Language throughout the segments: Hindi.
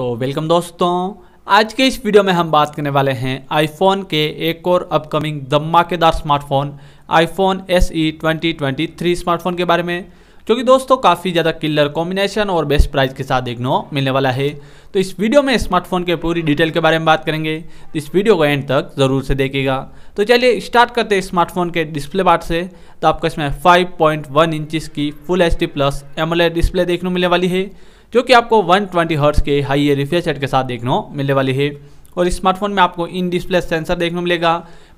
तो वेलकम दोस्तों आज के इस वीडियो में हम बात करने वाले हैं आईफोन के एक और अपकमिंग धमाकेदार smartphone iPhone S E twenty twenty three smartphone के बारे में जो कि दोस्तों काफ़ी ज़्यादा किलर कॉम्बिनेशन और बेस्ट प्राइस के साथ देखने मिलने वाला है तो इस वीडियो में स्मार्टफोन के पूरी डिटेल के बारे में बात करेंगे तो इस वीडियो को एंड तक ज़रूर से देखिएगा तो चलिए स्टार्ट करते हैं स्मार्टफोन के डिस्प्ले पार्ट से तो आपको इसमें 5.1 पॉइंट की full H plus AMOLED display देखने मिलने वाली है जो कि आपको 120 ट्वेंटी हर्ट्स के हाई रिफ्रेश रेट के साथ देखने को मिलने वाली है और स्मार्टफोन में आपको इन डिस्प्ले सेंसर देखने को मिलेगा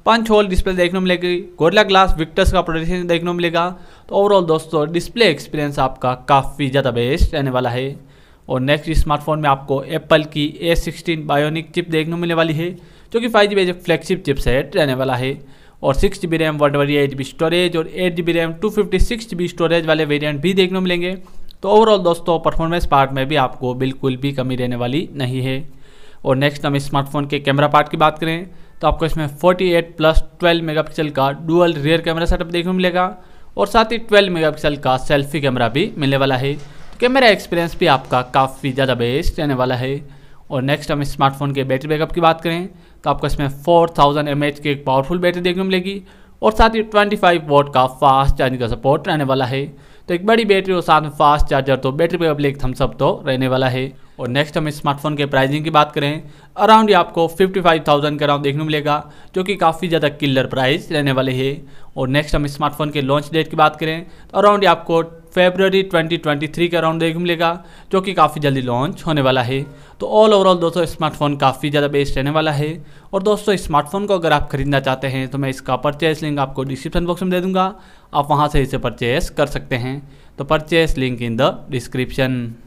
पंच होल डिस्प्ले देखने को मिलेगी गोरला ग्लास विक्टर्स का प्रोडक्शन देखने को मिलेगा तो ओवरऑल दोस्तों डिस्प्ले एक्सपीरियंस आपका काफ़ी ज़्यादा बेस्ट रहने वाला है और नेक्स्ट स्मार्टफोन में आपको एप्पल की ए सिक्सटीन बायोनिक चिप देखने को मिलने वाली है जो कि five G B flagship set रहने वाला है और six G B RAM one twenty eight G B storage और eight G B RAM two fifty six G B storage वाले वेरिएंट भी देखने को मिलेंगे तो ओवरऑल दोस्तों परफॉर्मेंस पार्ट में भी आपको बिल्कुल भी कमी रहने वाली नहीं है और नेक्स्ट हम स्मार्टफोन के कैमरा पार्ट की बात करें तो आपको इसमें 48 प्लस 12 मेगापिक्सल का डुअल रियर कैमरा सेटअप देखने को मिलेगा और साथ ही 12 मेगापिक्सल का सेल्फी कैमरा भी मिलने वाला है तो कैमरा एक्सपीरियंस भी आपका काफ़ी ज़्यादा बेस्ट रहने वाला है और नेक्स्ट हम स्मार्टफोन के बैटरी बैकअप की बात करें तो आपको इसमें 4000 थाउजेंड की एक पावरफुल बैटरी देखने को मिलेगी और साथ ही 25 वोट का फास्ट चार्जिंग का सपोर्ट रहने वाला है तो एक बड़ी बैटरी और साथ में फास्ट चार्जर तो बैटरी बैकअप लिए थम्सअप तो रहने वाला है और नेक्स्ट हम स्मार्टफोन के प्राइसिंग की बात करें अराउंड ये आपको 55,000 के अराउंड देखने को मिलेगा जो कि काफ़ी ज़्यादा किलर प्राइस रहने वाले है और नेक्स्ट हम स्मार्टफोन के लॉन्च डेट की बात करें तो अराउंड ये आपको फेबररी 2023 के अराउंड देखने को मिलेगा जो कि काफ़ी जल्दी लॉन्च होने वाला है तो ऑल ओवरऑल दोस्तों स्मार्टफोन काफ़ी ज़्यादा बेस्ट रहने वाला है और दोस्तों स्मार्टफोन को अगर आप खरीदना चाहते हैं तो मैं इसका परचेस लिंक आपको डिस्क्रिप्शन बॉक्स में दे दूंगा आप वहाँ से इसे परचेस कर सकते हैं तो purchase link in the description